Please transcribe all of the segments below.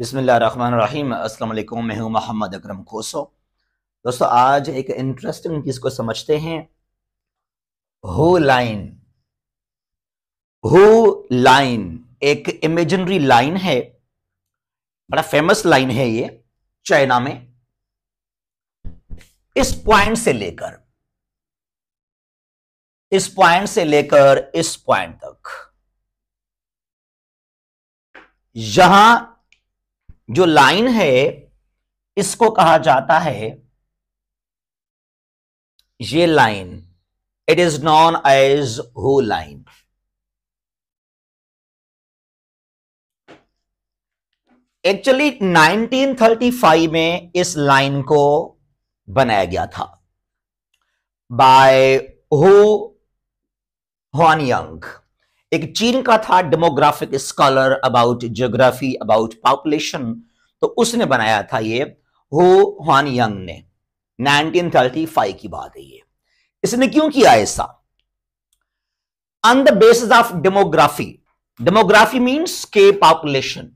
बिसमीम अल्लाम मैं हूं मोहम्मद अकरम खोसो दोस्तों आज एक इंटरेस्टिंग चीज़ को समझते हैं हो लाइन हो लाइन एक इमेजनरी लाइन है बड़ा फेमस लाइन है ये चाइना में इस पॉइंट से लेकर इस पॉइंट से लेकर इस पॉइंट तक यहां जो लाइन है इसको कहा जाता है ये line it is known as Hu line actually 1935 में इस लाइन को बनाया गया था बाय हो हॉन यंग एक चीन का था demographic scholar about geography about population तो उसने बनाया था ये हो हुआन यंग ने 1935 की बात है ये इसने क्यों किया ऐसा on the basis of demography demography means के population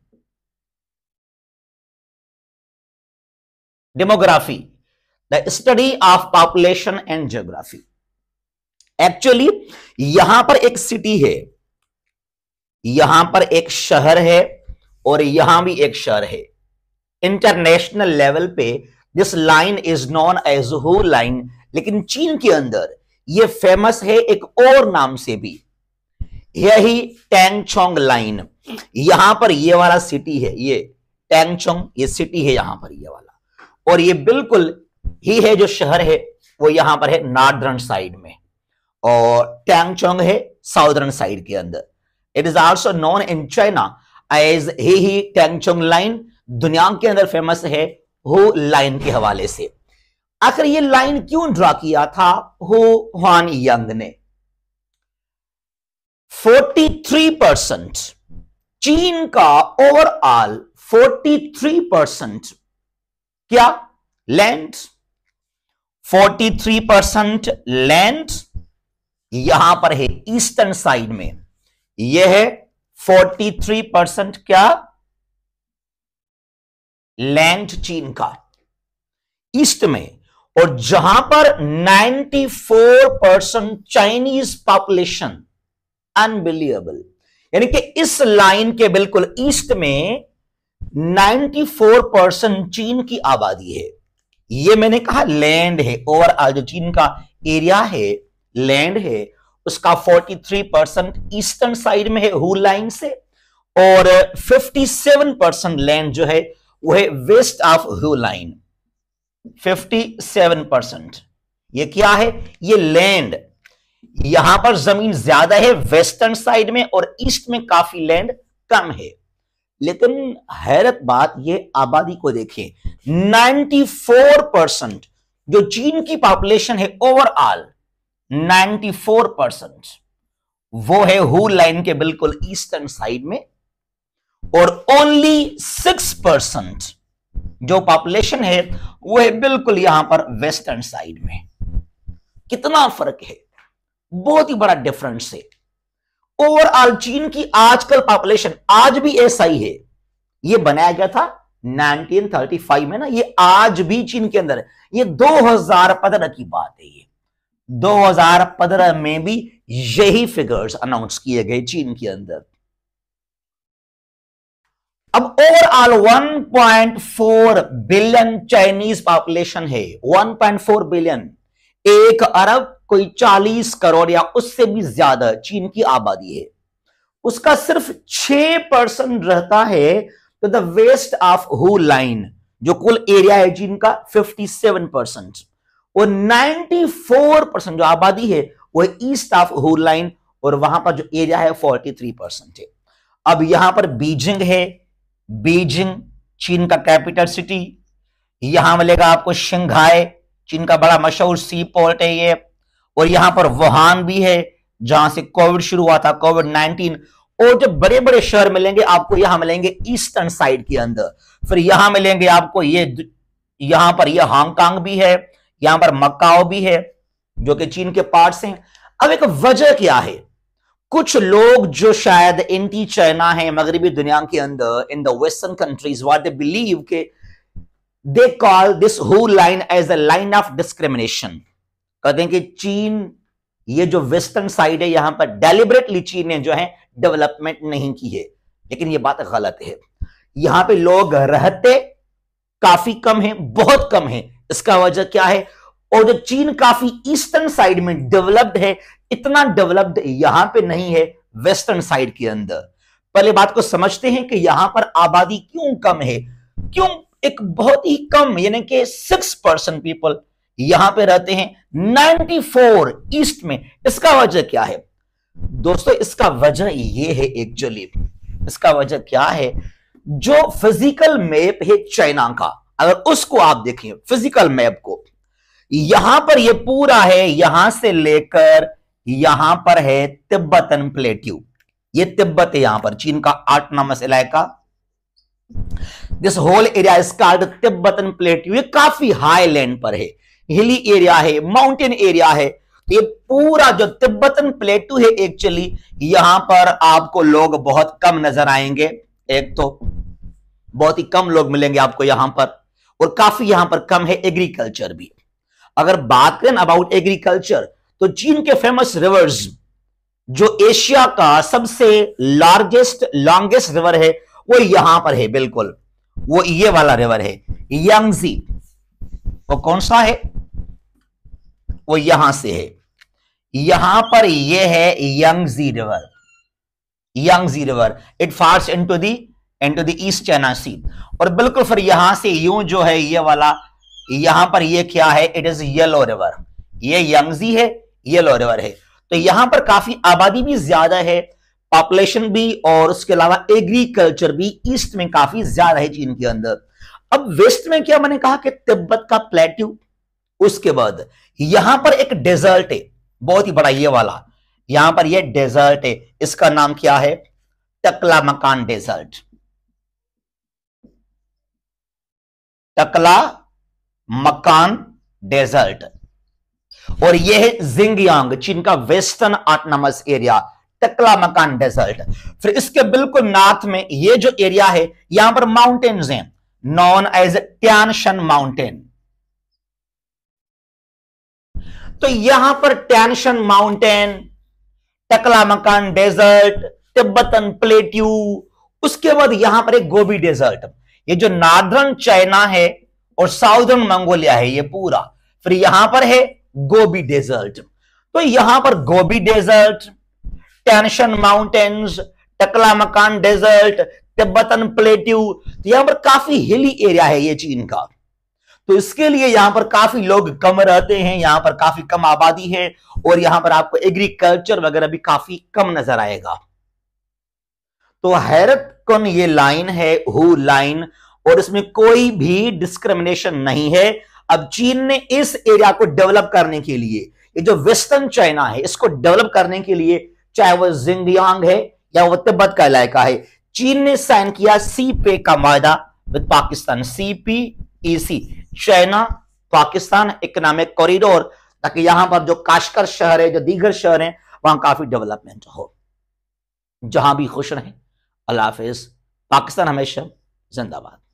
demography the study of population and geography actually यहां पर एक सिटी है यहां पर एक शहर है और यहां भी एक शहर है इंटरनेशनल लेवल पे this line is known as Hu line लेकिन चीन के अंदर ये फेमस है एक और नाम से भी यही टैंगचोंग लाइन यहां पर ये वाला सिटी है ये टैंगचोंग ये सिटी है यहां पर ये वाला और ये बिल्कुल ही है जो शहर है वो यहां पर है नॉर्दर्न साइड में और टैंगचोंग है साउदर्न साइड के अंदर it is also known in China as Heihe line दुनिया के अंदर फेमस है हो लाइन के हवाले से आखिर ये लाइन क्यों ड्रा किया था हो हुआन यंग ने 43 परसेंट चीन का ओवरऑल 43 परसेंट क्या लैंड 43 परसेंट लैंड यहां पर है ईस्टर्न साइड में ये है थ्री परसेंट क्या लैंड चीन का ईस्ट में और जहां पर 94 परसेंट चाइनीज पॉपुलेशन अनबिलीएबल यानी कि इस लाइन के बिल्कुल ईस्ट में 94 परसेंट चीन की आबादी है यह मैंने कहा लैंड है ओवरऑल जो चीन का एरिया है लैंड है उसका 43 परसेंट ईस्टर्न साइड में है हु लाइन से और 57 परसेंट लैंड जो है वो है west of Hu line 57 percent यह क्या है ये लैंड यहां पर जमीन ज्यादा है वेस्टर्न साइड में और ईस्ट में काफी लैंड कम है लेकिन हैरत बात ये आबादी को देखिए 94 परसेंट जो चीन की पॉपुलेशन है ओवरऑल 94 परसेंट वो है हु लाइन के बिल्कुल ईस्टर्न साइड में और ओनली सिक्स परसेंट जो पॉपुलेशन है वो है बिल्कुल यहां पर वेस्टर्न साइड में कितना फर्क है बहुत ही बड़ा डिफरेंस है ओवरऑल चीन की आजकल पॉपुलेशन आज भी ऐसा ही है ये बनाया गया था 1935 में ना ये आज भी चीन के अंदर ये 2015 की बात है ये 2015 में भी यही फिगर्स अनाउंस किए गए चीन के अंदर अब ओवरऑल 1.4 बिलियन चाइनीज पॉपुलेशन है 1.4 बिलियन एक अरब कोई 40 करोड़ या उससे भी ज्यादा चीन की आबादी है उसका सिर्फ 6 परसेंट रहता है तो the west of Hu line जो कुल एरिया है चीन का 57 परसेंट वो 94 परसेंट जो आबादी है वो ईस्ट ऑफ हुर लाइन और वहां पर जो एरिया है 43 परसेंट है अब यहां पर बीजिंग है बीजिंग चीन का कैपिटल सिटी यहां मिलेगा आपको शंघाई चीन का बड़ा मशहूर सी पोर्ट है ये और यहां पर वुहान भी है जहां से कोविड शुरू हुआ था कोविड 19 और जो बड़े बड़े शहर मिलेंगे आपको यहां मिलेंगे ईस्टर्न साइड के अंदर फिर यहां मिलेंगे आपको ये यहां पर ये हांगकांग भी है यहां पर मकाओ भी है जो कि चीन के पार्ट्स हैं अब एक वजह क्या है कुछ लोग जो शायद एंटी चाइना है मगरबी दुनिया के अंदर in the western countries what they believe के they call this whole line as the line of discrimination कहते हैं कि चीन ये जो वेस्टर्न साइड है यहां पर डेलिबरेटली चीन ने जो है डेवलपमेंट नहीं की है लेकिन ये बात गलत है यहां पे लोग रहते काफी कम है बहुत कम है इसका वजह क्या है और जो चीन काफी ईस्टर्न साइड में डेवलप्ड है इतना डेवलप्ड यहां पे नहीं है वेस्टर्न साइड के अंदर पहले बात को समझते हैं कि यहां पर आबादी क्यों कम है क्यों एक बहुत ही कम यानी कि सिक्स परसेंट पीपल यहां पे रहते हैं 94 ईस्ट में इसका वजह क्या है दोस्तों इसका वजह ये है एक्चुअली इसका वजह क्या है जो फिजिकल मैप है चाइना का अगर उसको आप देखें फिजिकल मैप को यहां पर ये पूरा है यहां से लेकर यहां पर है तिब्बतन प्लेट्यू ये तिब्बत है यहां पर चीन का आठ नंबर इलाका this whole area is called Tibetan plateau ये काफी हाई लैंड पर है हिली एरिया है माउंटेन एरिया है ये पूरा जो तिब्बतन प्लेटू है एक्चुअली यहां पर आपको लोग बहुत कम नजर आएंगे एक तो बहुत ही कम लोग मिलेंगे आपको यहां पर और काफी यहां पर कम है एग्रीकल्चर भी अगर बात करें अबाउट एग्रीकल्चर तो चीन के फेमस रिवर्स जो एशिया का सबसे लार्जेस्ट लॉन्गेस्ट रिवर है वो यहां पर है बिल्कुल वो ये वाला रिवर है यंगजी वो कौन सा है वो यहां से है यहां पर ये है Yangtze river Yangtze river it falls into the end to the East China Sea और बिल्कुल फिर यहां से यूं जो है ये वाला यहां पर ये क्या है इट इज येलो रिवर ये यंगजी है येलो रिवर है तो यहां पर काफी आबादी भी ज्यादा है पॉपुलेशन भी और उसके अलावा एग्रीकल्चर भी ईस्ट में काफी ज्यादा है चीन के अंदर अब वेस्ट में क्या मैंने कहा कि तिब्बत का प्लेट्यू उसके बाद यहां पर एक डेजर्ट है बहुत ही बड़ा ये वाला यहां पर ये डेजर्ट है इसका नाम क्या है टकला मकान डेजर्ट टकला मकान डेजर्ट और यह है जिंगयांग चीन का वेस्टर्न ऑटोनमस एरिया टकला मकान डेजर्ट फिर इसके बिल्कुल नॉर्थ में यह जो एरिया है यहां पर माउंटेन्स हैं नॉन एज टैनशन माउंटेन तो यहां पर टैनशन माउंटेन टकला मकान डेजर्ट तिब्बतन प्लेट्यू उसके बाद यहां पर एक गोबी डेजर्ट ये जो नार्दर्न चाइना है और साउदर्न मंगोलिया है ये पूरा फिर यहां पर है गोबी डेजर्ट तो यहां पर गोबी डेजर्ट टेंशन माउंटेन्स टकला मकान डेजर्ट तिब्बतन प्लेट्यू तो यहां पर काफी हिली एरिया है ये चीन का तो इसके लिए यहां पर काफी लोग कम रहते हैं यहां पर काफी कम आबादी है और यहां पर आपको एग्रीकल्चर वगैरह भी काफी कम नजर आएगा तो हैरत कन ये लाइन है हु लाइन और इसमें कोई भी डिस्क्रिमिनेशन नहीं है अब चीन ने इस एरिया को डेवलप करने के लिए ये जो वेस्टर्न चाइना है इसको डेवलप करने के लिए चाहे वह जिंगयांग है या वो तिब्बत का इलाका है चीन ने साइन किया सी पे का मायदा with Pakistan C P E C China Pakistan economic corridor ताकि यहां पर जो काशकर शहर है जो दीघर शहर है वहां काफी डेवलपमेंट हो जहां भी खुश रहें अल्लाह हाफिज़ पाकिस्तान हमेशा जिंदाबाद